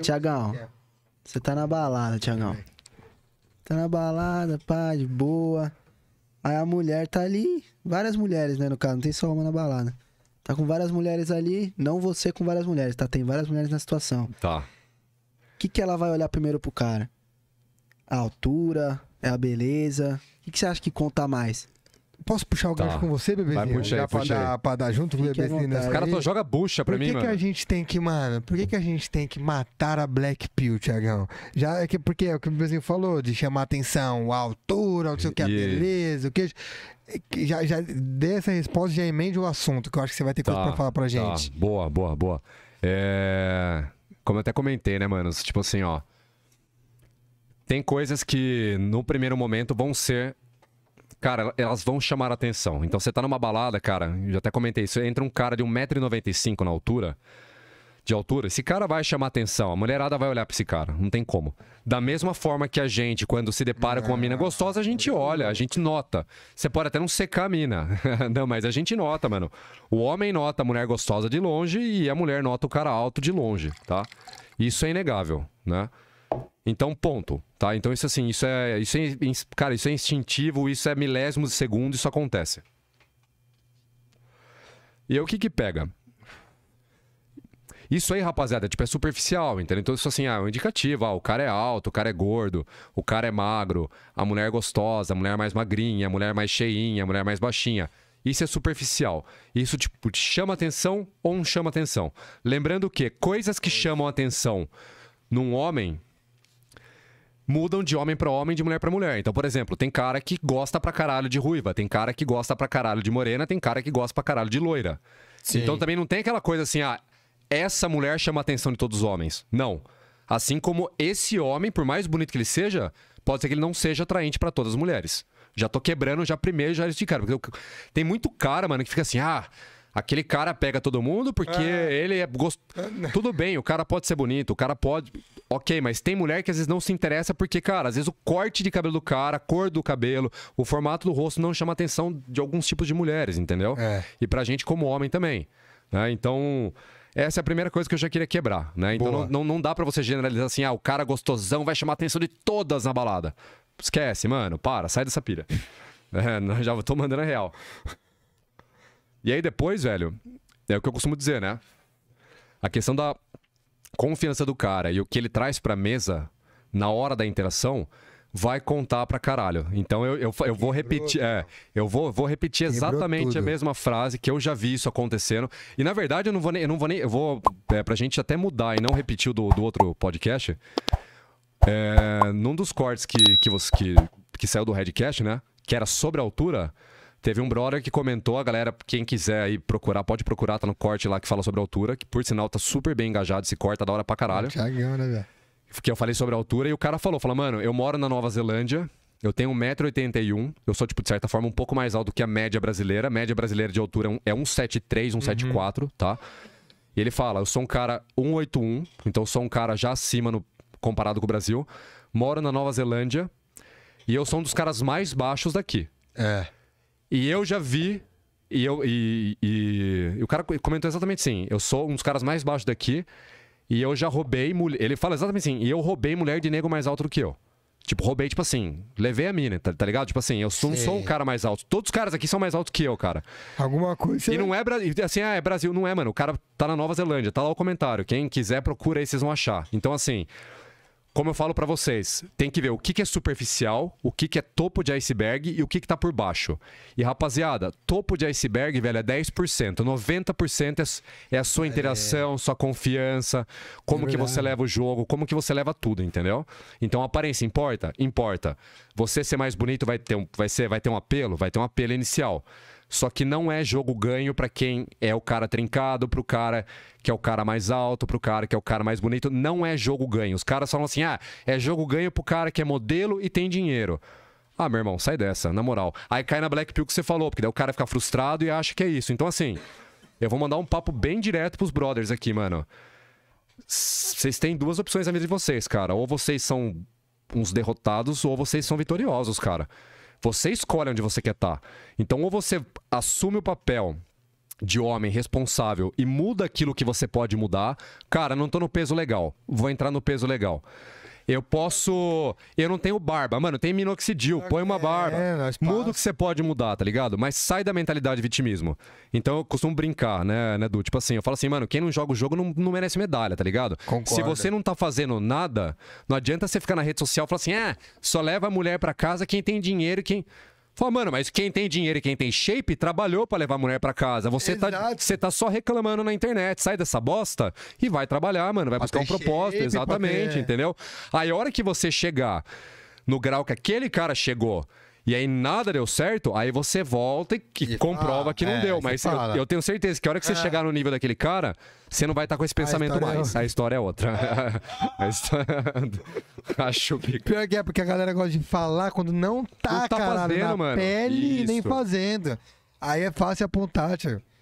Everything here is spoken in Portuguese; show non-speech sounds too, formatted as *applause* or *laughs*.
Tiagão, é. você tá na balada, Tiagão. Tá na balada, pá, de boa. Aí a mulher tá ali, várias mulheres, né, no caso, não tem só uma na balada. Tá com várias mulheres ali, não você com várias mulheres, tá? Tem várias mulheres na situação. Tá. O que, que ela vai olhar primeiro pro cara? A altura, é a beleza. O que, que você acha que conta mais? Posso puxar o tá. gancho com você, bebezinho? Vai, puxar, puxa dar, pra dar junto com o é bebezinho. Né? Os caras só jogam bucha pra por que que mano? a gente tem que, mano, por que, que a gente tem que matar a Black Pill, Tiagão? Já é que, porque é o que o bebezinho falou, de chamar atenção, a altura, não sei o que, a beleza, o é que... Já, já dê essa resposta, já emende o assunto, que eu acho que você vai ter tá, coisa pra falar pra tá. gente. Tá. Boa, boa, boa. É... Como eu até comentei, né, mano? Tipo assim, ó. Tem coisas que no primeiro momento vão ser cara, elas vão chamar a atenção. Então você tá numa balada, cara, já até comentei isso, entra um cara de 1,95m na altura, de altura, esse cara vai chamar atenção, a mulherada vai olhar pra esse cara, não tem como. Da mesma forma que a gente, quando se depara com uma mina gostosa, a gente olha, a gente nota. Você pode até não secar a mina, *laughs* não, mas a gente nota, mano. O homem nota a mulher gostosa de longe e a mulher nota o cara alto de longe, tá? Isso é inegável, né? Então, ponto. Tá? Então, isso assim, isso é, isso é. Cara, isso é instintivo, isso é milésimos de segundo, isso acontece. E aí o que que pega? Isso aí, rapaziada, tipo, é superficial, entendeu? Então, isso assim, ah, é um indicativo. Ah, o cara é alto, o cara é gordo, o cara é magro, a mulher é gostosa, a mulher é mais magrinha, a mulher é mais cheinha, a mulher é mais baixinha. Isso é superficial. Isso, tipo, chama atenção ou não chama atenção. Lembrando que coisas que chamam atenção num homem mudam de homem para homem, de mulher para mulher. Então, por exemplo, tem cara que gosta pra caralho de ruiva, tem cara que gosta pra caralho de morena, tem cara que gosta pra caralho de loira. Sim. Então também não tem aquela coisa assim, ah, essa mulher chama a atenção de todos os homens. Não. Assim como esse homem, por mais bonito que ele seja, pode ser que ele não seja atraente para todas as mulheres. Já tô quebrando já primeiro já de cara. Porque eu, tem muito cara, mano, que fica assim, ah, Aquele cara pega todo mundo porque é. ele é gostoso. É. Tudo bem, o cara pode ser bonito, o cara pode. Ok, mas tem mulher que às vezes não se interessa porque, cara, às vezes o corte de cabelo do cara, a cor do cabelo, o formato do rosto não chama atenção de alguns tipos de mulheres, entendeu? É. E pra gente como homem também. Né? Então, essa é a primeira coisa que eu já queria quebrar, né? Então não, não, não dá para você generalizar assim, ah, o cara gostosão vai chamar atenção de todas na balada. Esquece, mano, para, sai dessa pira *laughs* é, já tô mandando a real. E aí depois, velho, é o que eu costumo dizer, né? A questão da confiança do cara e o que ele traz pra mesa na hora da interação vai contar pra caralho. Então eu, eu, eu vou repetir. É, eu vou, vou repetir exatamente a mesma frase que eu já vi isso acontecendo. E na verdade eu não vou nem. Eu, não vou nem, eu vou. É, pra gente até mudar e não repetir o do, do outro podcast. É, num dos cortes que, que, você, que, que saiu do Redcast, né? Que era sobre a altura. Teve um brother que comentou, a galera, quem quiser aí procurar, pode procurar, tá no corte lá que fala sobre altura, que por sinal tá super bem engajado, esse corte tá da hora pra caralho. Tiagão, né, velho? Que eu falei sobre a altura e o cara falou, falou, mano, eu moro na Nova Zelândia, eu tenho 1,81m, eu sou, tipo, de certa forma, um pouco mais alto que a média brasileira. A média brasileira de altura é 1,73, 1,74, é uhum. tá? E ele fala, eu sou um cara 1,81, então eu sou um cara já acima no, comparado com o Brasil. Moro na Nova Zelândia e eu sou um dos caras mais baixos daqui. É. E eu já vi. E, eu, e, e, e o cara comentou exatamente assim: eu sou um dos caras mais baixos daqui. E eu já roubei mulher. Ele fala exatamente assim: e eu roubei mulher de nego mais alto do que eu. Tipo, roubei, tipo assim, levei a mina, tá, tá ligado? Tipo assim, eu sou, não sou o cara mais alto. Todos os caras aqui são mais altos que eu, cara. Alguma coisa. E né? não é Brasil. Assim, ah, é Brasil, não é, mano. O cara tá na Nova Zelândia, tá lá o comentário. Quem quiser, procura aí, vocês vão achar. Então, assim como eu falo para vocês, tem que ver o que, que é superficial, o que, que é topo de iceberg e o que, que tá por baixo. E rapaziada, topo de iceberg, velho, é 10%. 90% é, é a sua é. interação, é... sua confiança, como é que você leva o jogo, como que você leva tudo, entendeu? Então aparência importa? Importa. Você ser mais bonito vai ter, um, vai, ser, vai ter um apelo? Vai ter um apelo inicial. Só que não é jogo ganho para quem é o cara trincado, pro cara que é o cara mais alto, pro cara que é o cara mais bonito. Não é jogo ganho. Os caras falam assim: ah, é jogo ganho pro cara que é modelo e tem dinheiro. Ah, meu irmão, sai dessa, na moral. Aí cai na Black Pill que você falou, porque daí o cara fica frustrado e acha que é isso. Então, assim, eu vou mandar um papo bem direto pros brothers aqui, mano. Vocês têm duas opções na vida de vocês, cara. Ou vocês são uns derrotados, ou vocês são vitoriosos, cara. Você escolhe onde você quer estar. Tá. Então, ou você assume o papel de homem responsável e muda aquilo que você pode mudar. Cara, não tô no peso legal, vou entrar no peso legal. Eu posso. Eu não tenho barba. Mano, tem minoxidil, é, põe uma barba. É, Muda o que você pode mudar, tá ligado? Mas sai da mentalidade vitimismo. Então eu costumo brincar, né, né, Du? Tipo assim, eu falo assim, mano, quem não joga o jogo não, não merece medalha, tá ligado? Concordo. Se você não tá fazendo nada, não adianta você ficar na rede social e falar assim, é, ah, só leva a mulher para casa quem tem dinheiro e quem. Fala, mano, mas quem tem dinheiro e quem tem shape trabalhou para levar a mulher para casa. Você tá, você tá só reclamando na internet. Sai dessa bosta e vai trabalhar, mano. Vai pra buscar um propósito. Shape, exatamente, ter... entendeu? Aí a hora que você chegar no grau que aquele cara chegou, e aí nada deu certo, aí você volta e, e comprova que não é, deu. Mas eu, eu, tenho certeza que a hora que você é. chegar no nível daquele cara, você não vai estar tá com esse pensamento a é mais. É a história é outra. É. *laughs* história... *laughs* Acho que. Pior que é, porque a galera gosta de falar quando não tá, não tá caralho, fazendo, na mano. pele Isso. nem fazendo. Aí é fácil apontar, tio.